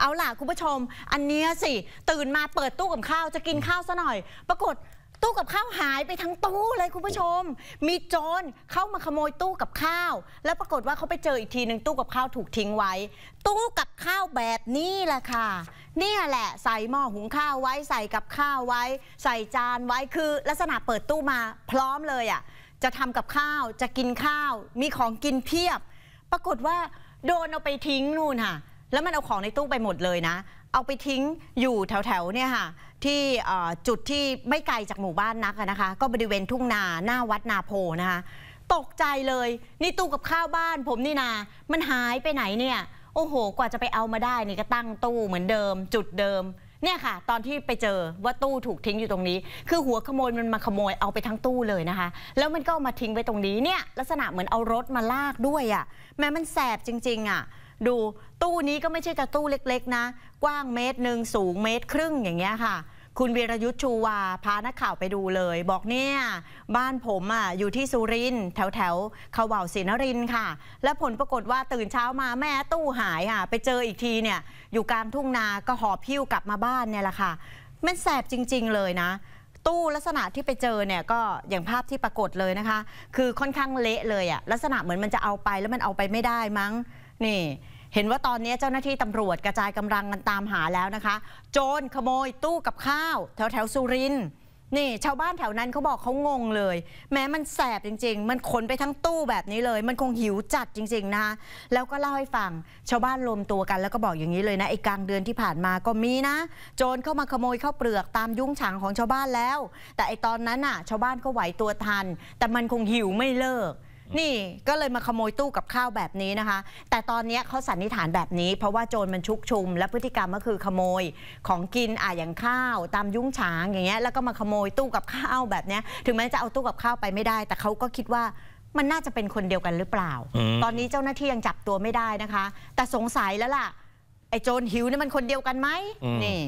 เอาล่ะคุณผู้ชม อันนี้สิตื่นมาเปิดตู้กับข้าวจะกินข้าวซะหน่อย ปรากฏตู้กับข้าวหายไปทั้งตู้เลยคุณผู้ชม มีโจรเข้ามาขโมยตู้กับข้าว แล้วปรากฏว่าเขาไปเจออีกทีหนึ่งตู้กับข้าวถูกทิ้งไว้ ตู้กับข้าวแบบนี้แหละค่ะ เนี่ยแหละใส่หม้อหุงข้าวไว้ใส่กับข้าวไว้ ใส่จานไว้คือ ลักษณะเปิดตู้มา พร้อมเลยอ่ะ จะทำกับข้าวจะกินข้าวมีของกินเพียบ ปรากฏว่าโดนเอาไปทิ้งนู่นค่ะแล้วมันเอาของในตู้ไปหมดเลยนะ เอาไปทิ้งอยู่แถวๆเนี่ยค่ะ ที่จุดที่ไม่ไกลจากหมู่บ้านนักนะคะ ก็บริเวณทุ่งนาหน้าวัดนาโพนะคะ ตกใจเลย นี่ตู้กับข้าวบ้านผมนี่นามันหายไปไหนเนี่ย โอ้โหกว่าจะไปเอามาได้นี่ก็ตั้งตู้เหมือนเดิม จุดเดิมเนี่ยค่ะ ตอนที่ไปเจอว่าตู้ถูกทิ้งอยู่ตรงนี้ คือหัวขโมยมันมาขโมยเอาไปทั้งตู้เลยนะคะ แล้วมันก็มาทิ้งไว้ตรงนี้เนี่ยลักษณะเหมือนเอารถมาลากด้วยอะ่ะแม้มันแสบจริงๆอะ่ะดูตู้นี้ก็ไม่ใช่จะตู้เล็ก ๆ นะ กว้างเมตรหนึ่งสูงเมตรครึ่งอย่างเงี้ยค่ะ คุณวีรยุทธ์ชูวาพานักข่าวไปดูเลย บอกเนี่ย บ้านผมอ่ะอยู่ที่สุรินทร์แถวแถวเขาว่าวศรีนรินทร์ค่ะ และผลปรากฏว่าตื่นเช้ามาแม่ตู้หายค่ะไปเจออีกทีเนี่ยอยู่กลางทุ่งนาก็หอบพิ้วกลับมาบ้านเนี่ยแหละค่ะ มันแสบจริงๆเลยนะ ตู้ลักษณะที่ไปเจอเนี่ยก็อย่างภาพที่ปรากฏเลยนะคะ คือค่อนข้างเละเลยอ่ะลักษณะเหมือนมันจะเอาไปแล้วมันเอาไปไม่ได้มั้งนี่เห็นว่าตอนนี้เจ้าหน้าที่ตำรวจกระจายกำลังกันตามหาแล้วนะคะ โจรขโมยตู้กับข้าว แถวแถวสุรินนี่ ชาวบ้านแถวนั้นเขาบอกเขางงเลย แม้มันแสบจริง ๆ มันขนไปทั้งตู้แบบนี้เลย มันคงหิวจัดจริงๆนะแล้วก็เล่าให้ฟังชาวบ้านรวมตัวกันแล้วก็บอกอย่างนี้เลยนะไอ้กลางเดือนที่ผ่านมาก็มีนะโจรเข้ามาขโมยข้าวเปลือกตามยุ้งฉางของชาวบ้านแล้ว แต่ไอ้ตอนนั้นน่ะชาวบ้านก็ไหวตัวทัน แต่มันคงหิวไม่เลิกนี่ก็เลยมาขโมยตู้กับข้าวแบบนี้นะคะ แต่ตอนนี้เขาสันนิษฐานแบบนี้เพราะว่าโจรมันชุกชุม และพฤติกรรมก็คือขโมยของกินอ่าอย่างข้าวตามยุ้งฉางอย่างเงี้ยแล้วก็มาขโมยตู้กับข้าวแบบเนี้ยถึงแม้จะเอาตู้กับข้าวไปไม่ได้ แต่เขาก็คิดว่ามันน่าจะเป็นคนเดียวกันหรือเปล่าตอนนี้เจ้าหน้าที่ยังจับตัวไม่ได้นะคะ แต่สงสัยแล้วล่ะไอ้โจรหิวเนี่ยมันคนเดียวกันไหมนี่